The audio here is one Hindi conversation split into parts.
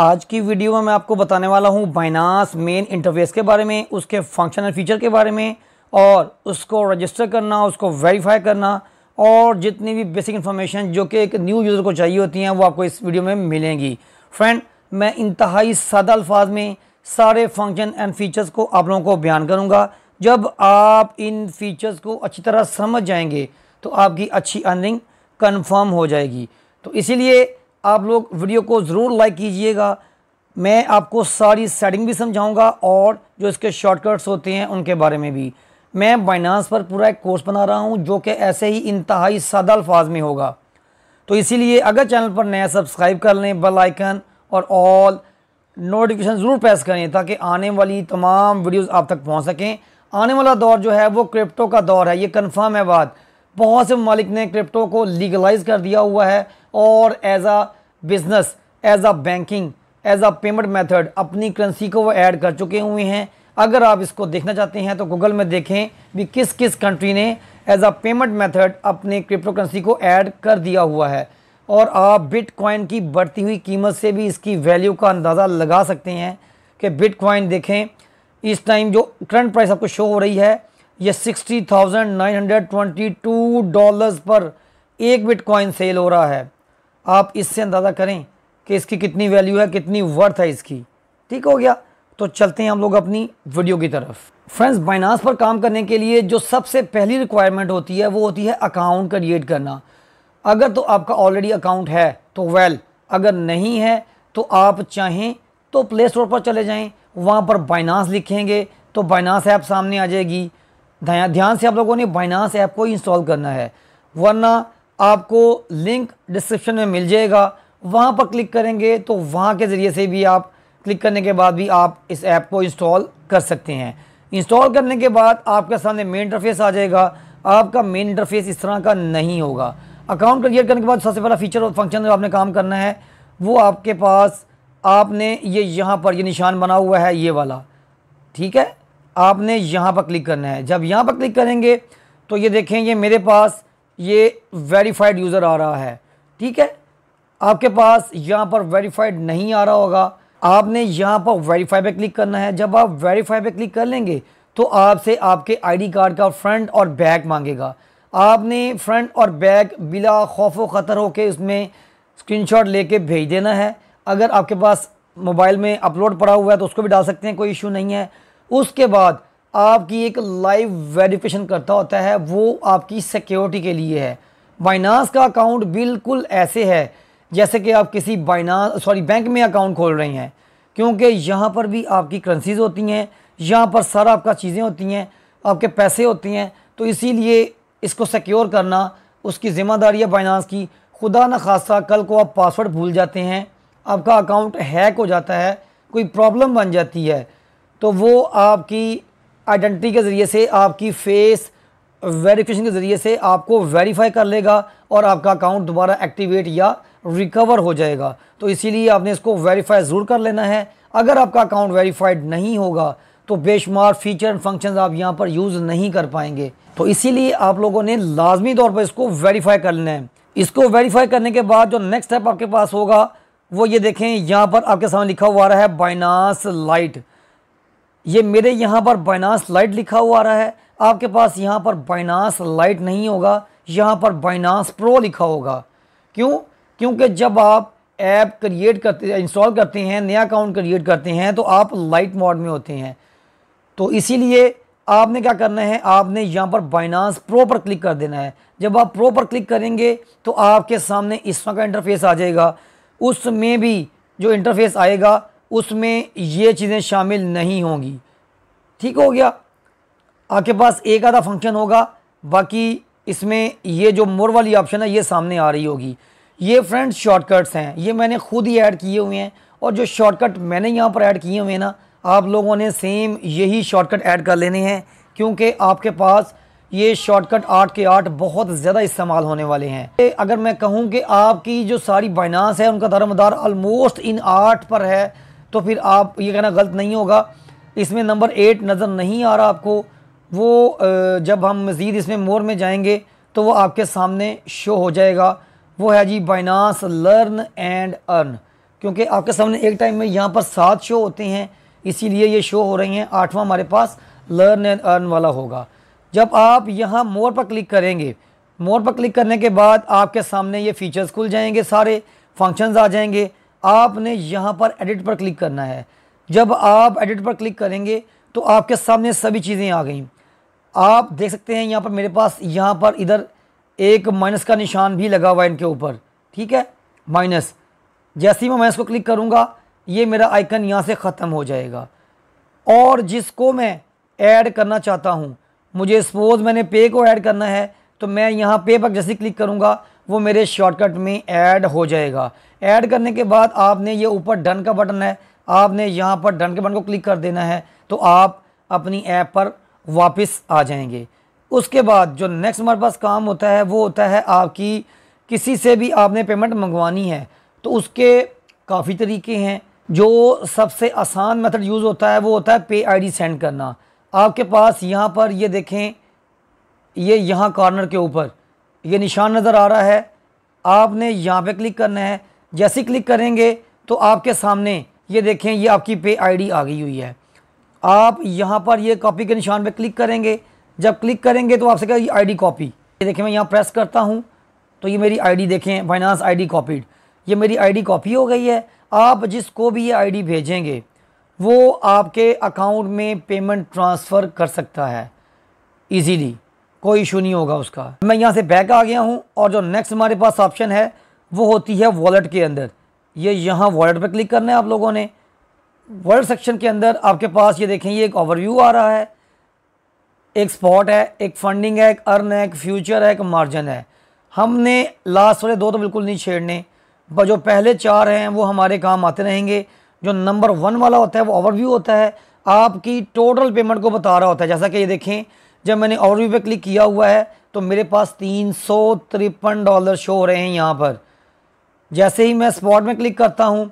आज की वीडियो में मैं आपको बताने वाला हूँ बाइनास मेन इंटरफेस के बारे में उसके फंक्शनल फीचर के बारे में और उसको रजिस्टर करना उसको वेरीफाई करना और जितनी भी बेसिक इन्फॉर्मेशन जो कि एक न्यू यूज़र को चाहिए होती हैं वो आपको इस वीडियो में मिलेंगी फ्रेंड मैं इंतहाई सादा अल्फाज में सारे फंक्शन एंड फीचर्स को आप लोगों को बयान करूँगा जब आप इन फीचर्स को अच्छी तरह समझ जाएंगे तो आपकी अच्छी अर्निंग कन्फर्म हो जाएगी तो इसीलिए आप लोग वीडियो को ज़रूर लाइक कीजिएगा मैं आपको सारी सेटिंग भी समझाऊंगा और जो इसके शॉर्टकट्स होते हैं उनके बारे में भी मैं बाइनास पर पूरा एक कोर्स बना रहा हूं जो कि ऐसे ही इंतहाई सादा अल्फाज में होगा तो इसीलिए अगर चैनल पर नया सब्सक्राइब कर लें बेल आइकन और ऑल नोटिफिकेशन ज़रूर प्रेस करें ताकि आने वाली तमाम वीडियोज़ आप तक पहुँच सकें आने वाला दौर जो है वो क्रिप्टो का दौर है ये कन्फर्म है बात बहुत से ममालिक ने क्रिप्टो को लीगलाइज कर दिया हुआ है और as a business as a banking as a payment method अपनी करेंसी को वो ऐड कर चुके हुए हैं अगर आप इसको देखना चाहते हैं तो गूगल में देखें भी किस किस कंट्री ने एज अ पेमेंट मेथड अपने क्रिप्टो करेंसी को ऐड कर दिया हुआ है और आप बिटकॉइन की बढ़ती हुई कीमत से भी इसकी वैल्यू का अंदाज़ा लगा सकते हैं कि बिटकॉइन देखें इस टाइम जो करंट प्राइस आपको शो हो रही है ये 60,922 डॉलर्स पर एक बिटकॉइन सेल हो रहा है आप इससे अंदाज़ा करें कि इसकी कितनी वैल्यू है कितनी वर्थ है इसकी ठीक हो गया तो चलते हैं हम लोग अपनी वीडियो की तरफ फ्रेंड्स बाइनास पर काम करने के लिए जो सबसे पहली रिक्वायरमेंट होती है वो होती है अकाउंट क्रिएट करना अगर तो आपका ऑलरेडी अकाउंट है तो वेल well, अगर नहीं है तो आप चाहें तो प्ले स्टोर पर चले जाएं वहाँ पर बाइनास लिखेंगे तो बाइनास ऐप सामने आ जाएगी ध्यान से आप लोगों ने बाइनास ऐप को इंस्टॉल करना है वरना आपको लिंक डिस्क्रिप्शन में मिल जाएगा वहाँ पर क्लिक करेंगे तो वहाँ के ज़रिए से भी आप क्लिक करने के बाद भी आप इस ऐप को इंस्टॉल कर सकते हैं इंस्टॉल करने के बाद आपके सामने मेन इंटरफेस आ जाएगा आपका मेन इंटरफेस इस तरह का नहीं होगा अकाउंट क्रिएट करने के बाद सबसे पहला फीचर और फंक्शन जो आपने काम करना है वो आपके पास आपने ये यहाँ पर ये निशान बना हुआ है ये वाला ठीक है आपने यहाँ पर क्लिक करना है जब यहाँ पर क्लिक करेंगे तो ये देखें ये मेरे पास ये वेरीफाइड यूज़र आ रहा है ठीक है आपके पास यहाँ पर वेरीफाइड नहीं आ रहा होगा आपने यहाँ पर वेरीफाई पे क्लिक करना है जब आप वेरीफाई पे क्लिक कर लेंगे तो आपसे आपके आईडी कार्ड का फ्रंट और बैक मांगेगा आपने फ्रंट और बैक बिला खौफ ख़तर होकर उसमें स्क्रीनशॉट लेके भेज देना है अगर आपके पास मोबाइल में अपलोड पड़ा हुआ है तो उसको भी डाल सकते हैं कोई इशू नहीं है उसके बाद आपकी एक लाइव वेरिफिकेशन करता होता है वो आपकी सिक्योरिटी के लिए है बाइनास का अकाउंट बिल्कुल ऐसे है जैसे कि आप किसी बाइनास सॉरी बैंक में अकाउंट खोल रहे हैं क्योंकि यहाँ पर भी आपकी करेंसीज होती हैं यहाँ पर सारा आपका चीज़ें होती हैं आपके पैसे होते हैं तो इसीलिए इसको सिक्योर करना उसकी ज़िम्मेदारी है बाइनास की खुदा न खासा कल को आप पासवर्ड भूल जाते हैं आपका अकाउंट हैक हो जाता है कोई प्रॉब्लम बन जाती है तो वो आपकी आइडेंटिटी के ज़रिए से आपकी फेस वेरिफिकेशन के ज़रिए से आपको वेरीफाई कर लेगा और आपका अकाउंट दोबारा एक्टिवेट या रिकवर हो जाएगा तो इसीलिए आपने इसको वेरीफाई ज़रूर कर लेना है अगर आपका अकाउंट वेरीफाइड नहीं होगा तो बेशुमार फीचर एंड फंक्शन आप यहाँ पर यूज़ नहीं कर पाएंगे तो इसीलिए आप लोगों ने लाजमी तौर पर इसको वेरीफाई कर लेना है इसको वेरीफाई करने के बाद जो नेक्स्ट स्टेप आपके पास होगा वो ये देखें यहाँ पर आपके सामने लिखा हुआ रहा है बाइनास लाइट ये मेरे यहाँ पर बाइनास लाइट लिखा हुआ आ रहा है आपके पास यहाँ पर बाइनास लाइट नहीं होगा यहाँ पर बाइनास प्रो लिखा होगा क्यों क्योंकि जब आप ऐप क्रिएट करते इंस्टॉल करते हैं नया अकाउंट क्रिएट करते हैं तो आप लाइट मोड में होते हैं तो इसीलिए आपने क्या करना है आपने यहाँ पर बाइनास प्रो पर क्लिक कर देना है जब आप प्रो पर क्लिक करेंगे तो आपके सामने इसमें का इंटरफेस आ जाएगा उसमें भी जो इंटरफेस आएगा उसमें ये चीज़ें शामिल नहीं होंगी ठीक हो गया आपके पास एक आधा फंक्शन होगा बाकी इसमें ये जो मोर वाली ऑप्शन है ये सामने आ रही होगी ये फ्रेंड्स शॉर्टकट्स हैं ये मैंने खुद ही ऐड किए हुए हैं और जो शॉर्टकट मैंने यहाँ पर ऐड किए हुए हैं ना आप लोगों ने सेम यही शॉर्टकट ऐड कर लेने हैं क्योंकि आपके पास ये शॉर्टकट आठ के आठ बहुत ज़्यादा इस्तेमाल होने वाले हैं अगर मैं कहूँ कि आपकी जो सारी बाइनास है उनका दरमदार आलमोस्ट इन आठ पर है तो फिर आप ये कहना गलत नहीं होगा इसमें नंबर एट नज़र नहीं आ रहा आपको वो जब हम मज़ीद इसमें मोर में जाएंगे तो वो आपके सामने शो हो जाएगा वो है जी बाइनास लर्न एंड अर्न क्योंकि आपके सामने एक टाइम में यहाँ पर सात शो होते हैं इसीलिए ये शो हो रही हैं आठवां हमारे पास लर्न एंड अर्न वाला होगा जब आप यहाँ मोर पर क्लिक करेंगे मोर पर क्लिक करने के बाद आपके सामने ये फ़ीचर्स खुल जाएंगे सारे फंक्शंस आ जाएंगे आपने यहाँ पर एडिट पर क्लिक करना है जब आप एडिट पर क्लिक करेंगे तो आपके सामने सभी चीज़ें आ गई आप देख सकते हैं यहाँ पर मेरे पास यहाँ पर इधर एक माइनस का निशान भी लगा हुआ है इनके ऊपर ठीक है माइनस जैसे ही मैं माइनस को क्लिक करूँगा ये मेरा आइकन यहाँ से ख़त्म हो जाएगा और जिसको मैं ऐड करना चाहता हूँ मुझे सपोज़ मैंने पे को ऐड करना है तो मैं यहाँ पे पर जैसे क्लिक करूँगा वो मेरे शॉर्टकट में ऐड हो जाएगा ऐड करने के बाद आपने ये ऊपर डन का बटन है आपने यहाँ पर डन के बटन को क्लिक कर देना है तो आप अपनी ऐप पर वापस आ जाएंगे उसके बाद जो नेक्स्ट हमारे पास काम होता है वो होता है आपकी किसी से भी आपने पेमेंट मंगवानी है तो उसके काफ़ी तरीके हैं जो सबसे आसान मेथड यूज़ होता है वो होता है पे आईडी सेंड करना आपके पास यहाँ पर ये देखें ये यहाँ कॉर्नर के ऊपर ये निशान नज़र आ रहा है आपने यहाँ पे क्लिक करना है जैसे क्लिक करेंगे तो आपके सामने ये देखें ये आपकी पे आईडी आ गई हुई है आप यहाँ पर ये कॉपी के निशान पे क्लिक करेंगे जब क्लिक करेंगे तो आपसे क्या आई डी कॉपी ये देखें मैं यहाँ प्रेस करता हूँ तो ये मेरी डी देखें आई डी कॉपीड ये मेरी डी कॉपी हो गई है आप जिसको भी ये डी भेजेंगे वो आपके अकाउंट में पेमेंट ट्रांसफ़र कर सकता है इजीली कोई इशू नहीं होगा उसका मैं यहाँ से बैक आ गया हूँ और जो नेक्स्ट हमारे पास ऑप्शन है वो होती है वॉलेट के अंदर ये यहाँ वॉलेट पर क्लिक करना है आप लोगों ने वॉलेट सेक्शन के अंदर आपके पास ये देखें ये एक ओवरव्यू आ रहा है एक स्पॉट है एक फंडिंग है एक अर्न है एक फ्यूचर है एक मार्जिन है हमने लास्ट वाले दो तो बिल्कुल नहीं छेड़ने पर जो पहले चार हैं वो हमारे काम आते रहेंगे जो नंबर वन वाला होता है वो ओवरव्यू होता है आपकी टोटल पेमेंट को बता रहा होता है जैसा कि ये देखें जब मैंने और भी पे क्लिक किया हुआ है तो मेरे पास तीन सौ तिरपन डॉलर शो हो रहे हैं यहाँ पर जैसे ही मैं स्पॉट में क्लिक करता हूँ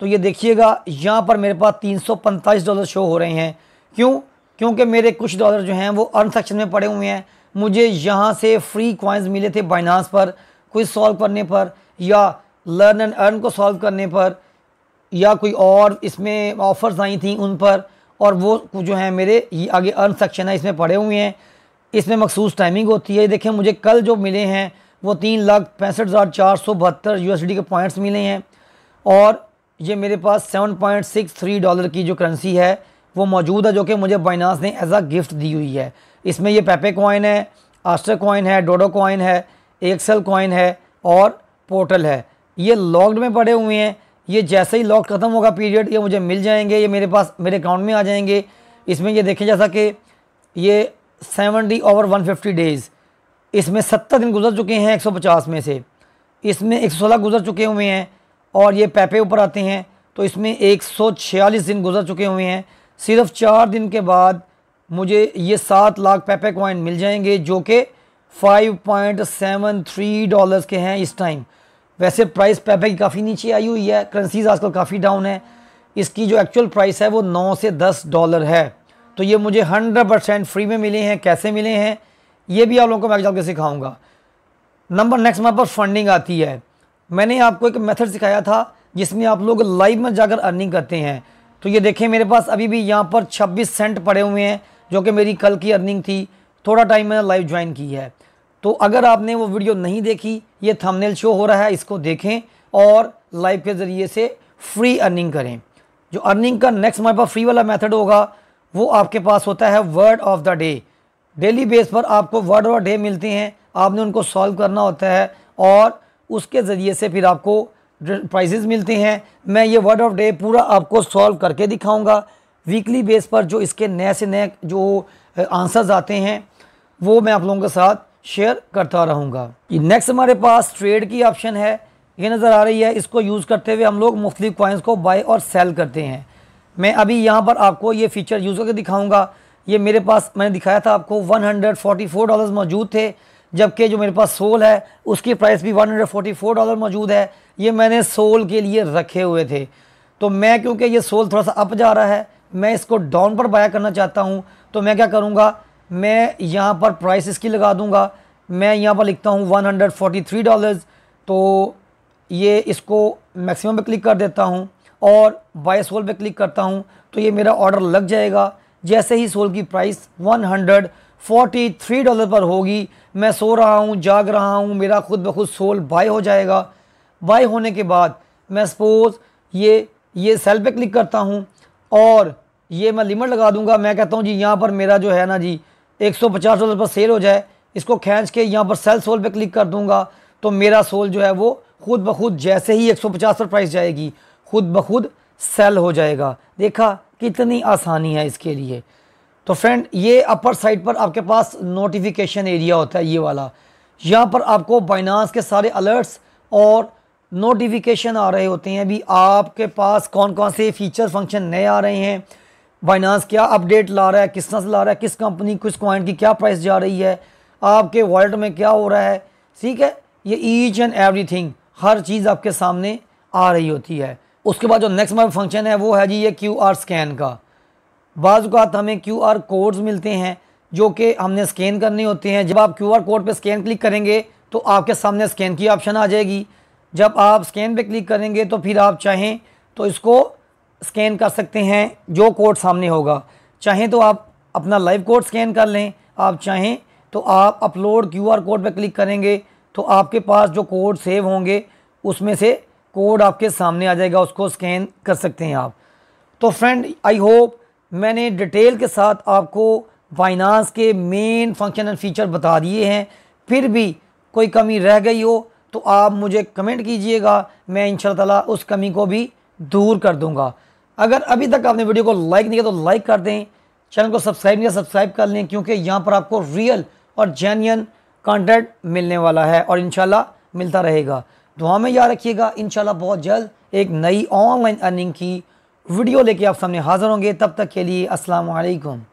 तो ये देखिएगा यहाँ पर मेरे पास तीन सौ पैंतालीस डॉलर शो हो रहे हैं क्यों क्योंकि मेरे कुछ डॉलर जो हैं वो अर्न सेक्शन में पड़े हुए हैं मुझे यहाँ से फ्री क्वाइंस मिले थे बाइनास पर कोई सॉल्व करने पर या लर्न एंड अर्न को सॉल्व करने पर या कोई और इसमें ऑफर्स आई थी उन पर और वो जो है मेरे ये आगे अर्न सेक्शन है इसमें पड़े हुए हैं इसमें मखसूस टाइमिंग होती है देखें मुझे कल जो मिले हैं वो तीन लाख पैंसठ हज़ार चार सौ बहत्तर यू के पॉइंट्स मिले हैं और ये मेरे पास seven point six three dollar की जो करेंसी है वो मौजूद है जो कि मुझे बाइनास ने एज आ गिफ्ट दी हुई है इसमें ये पेपे कॉइन है आस्टर कॉइन है डोडो कॉइन है एक्सल कॉइन है और पोर्टल है ये लॉकड में पड़े हुए हैं ये जैसे ही लॉक ख़त्म होगा पीरियड ये मुझे मिल जाएंगे ये मेरे पास मेरे अकाउंट में आ जाएंगे इसमें ये देखें जैसा कि ये seventy over one fifty days इसमें सत्तर दिन गुजर चुके हैं एक सौ पचास में से इसमें एक सौ सोलह गुजर चुके हुए हैं और ये पैपे ऊपर आते हैं तो इसमें एक सौ छियालीस दिन गुजर चुके हुए हैं सिर्फ चार दिन के बाद मुझे ये सात लाख पैपे कॉइन मिल जाएंगे जो कि five point seven three dollars के हैं इस टाइम वैसे प्राइस पैपे की काफ़ी नीचे आई हुई है करेंसीज आजकल काफ़ी डाउन है इसकी जो एक्चुअल प्राइस है वो नौ से दस डॉलर है तो ये मुझे हंड्रेड परसेंट फ्री में मिले हैं कैसे मिले हैं ये भी आप लोगों को मैं जाकर सिखाऊंगा नंबर नेक्स्ट नंबर पर फंडिंग आती है मैंने आपको एक मेथड सिखाया था जिसमें आप लोग लाइव में जाकर अर्निंग करते हैं तो ये देखें मेरे पास अभी भी यहाँ पर छब्बीस सेंट पड़े हुए हैं जो कि मेरी कल की अर्निंग थी थोड़ा टाइम मैंने लाइव ज्वाइन की है तो अगर आपने वो वीडियो नहीं देखी ये थंबनेल शो हो रहा है इसको देखें और लाइव के ज़रिए से फ्री अर्निंग करें जो अर्निंग का नेक्स्ट हमारे पास फ्री वाला मेथड होगा वो आपके पास होता है word of the day daily base पर आपको वर्ड ऑफ डे मिलते हैं आपने उनको सॉल्व करना होता है और उसके ज़रिए से फिर आपको प्राइजेज मिलते हैं मैं ये वर्ड ऑफ डे पूरा आपको सॉल्व करके दिखाऊँगा वीकली बेस पर जो इसके नए से नए जो आंसर्स आते हैं वो मैं आप लोगों के साथ शेयर करता रहूँगा ये नेक्स्ट हमारे पास ट्रेड की ऑप्शन है ये नज़र आ रही है इसको यूज़ करते हुए हम लोग मुख्तलिफ कॉइन्स को बाई और सेल करते हैं मैं अभी यहाँ पर आपको ये फ़ीचर यूज़ करके दिखाऊँगा ये मेरे पास मैंने दिखाया था आपको 144 डॉलर्स मौजूद थे जबकि जो मेरे पास सोल है उसकी प्राइस भी 144 डॉलर मौजूद है ये मैंने सोल के लिए रखे हुए थे तो मैं क्योंकि ये सोल थोड़ा सा अप जा रहा है मैं इसको डाउन पर बाया करना चाहता हूँ तो मैं क्या करूँगा मैं यहाँ पर प्राइस इसकी लगा दूँगा मैं यहाँ पर लिखता हूँ one hundred forty three dollars तो ये इसको मैक्सिमम पे क्लिक कर देता हूँ और बाय सोल पे क्लिक करता हूँ तो ये मेरा ऑर्डर लग जाएगा जैसे ही सोल की price one hundred forty three dollar पर होगी मैं सो रहा हूँ जाग रहा हूँ मेरा खुद ब खुद सोल बाय हो जाएगा बाय होने के बाद मैं सपोज़ ये ये सेल पे क्लिक करता हूँ और ये मैं लिमिट लगा दूँगा मैं कहता हूँ जी यहाँ पर मेरा जो है ना जी एक सौ पचास डॉलर पर सेल हो जाए इसको खींच के यहाँ पर सेल सोल पर क्लिक कर दूंगा तो मेरा सोल जो है वो खुद ब खुद जैसे ही 150 पर प्राइस जाएगी खुद ब खुद सेल हो जाएगा देखा कितनी आसानी है इसके लिए तो फ्रेंड ये अपर साइड पर आपके पास नोटिफिकेशन एरिया होता है ये वाला यहाँ पर आपको बाइनास के सारे अलर्ट्स और नोटिफिकेशन आ रहे होते हैं भी आपके पास कौन कौन से फीचर फंक्शन नए आ रहे हैं बाइनास क्या अपडेट ला रहा है किस तरह से ला रहा है किस कंपनी किस कॉइन की क्या प्राइस जा रही है आपके वॉलेट में क्या हो रहा है ठीक है ये ईच एंड एवरीथिंग हर चीज़ आपके सामने आ रही होती है उसके बाद जो नेक्स्ट हमारा फंक्शन है वो है जी ये क्यू आर स्कैन का बाज़ात हमें क्यू आर कोड्स मिलते हैं जो कि हमने स्कैन करने होते हैं जब आप क्यू आर कोड पर स्कैन क्लिक करेंगे तो आपके सामने स्कैन की ऑप्शन आ जाएगी जब आप स्कैन पे क्लिक करेंगे तो फिर आप चाहें तो इसको स्कैन कर सकते हैं जो कोड सामने होगा चाहें तो आप अपना लाइव कोड स्कैन कर लें आप चाहें तो आप अपलोड क्यूआर कोड पर क्लिक करेंगे तो आपके पास जो कोड सेव होंगे उसमें से कोड आपके सामने आ जाएगा उसको स्कैन कर सकते हैं आप तो फ्रेंड आई होप मैंने डिटेल के साथ आपको फाइनेंस के मेन फंक्शन एंड फीचर बता दिए हैं फिर भी कोई कमी रह गई हो तो आप मुझे कमेंट कीजिएगा मैं इन उस कमी को भी दूर कर दूंगा अगर अभी तक आपने वीडियो को लाइक नहीं किया तो लाइक कर दें चैनल को सब्सक्राइब नहीं किया सब्सक्राइब कर लें क्योंकि यहाँ पर आपको रियल और जेन्यन कॉन्टेंट मिलने वाला है और इन मिलता रहेगा दुआ में याद रखिएगा इन बहुत जल्द एक नई ऑनलाइन अर्निंग की वीडियो लेके आप सामने हाज़िर होंगे तब तक के लिए असलकम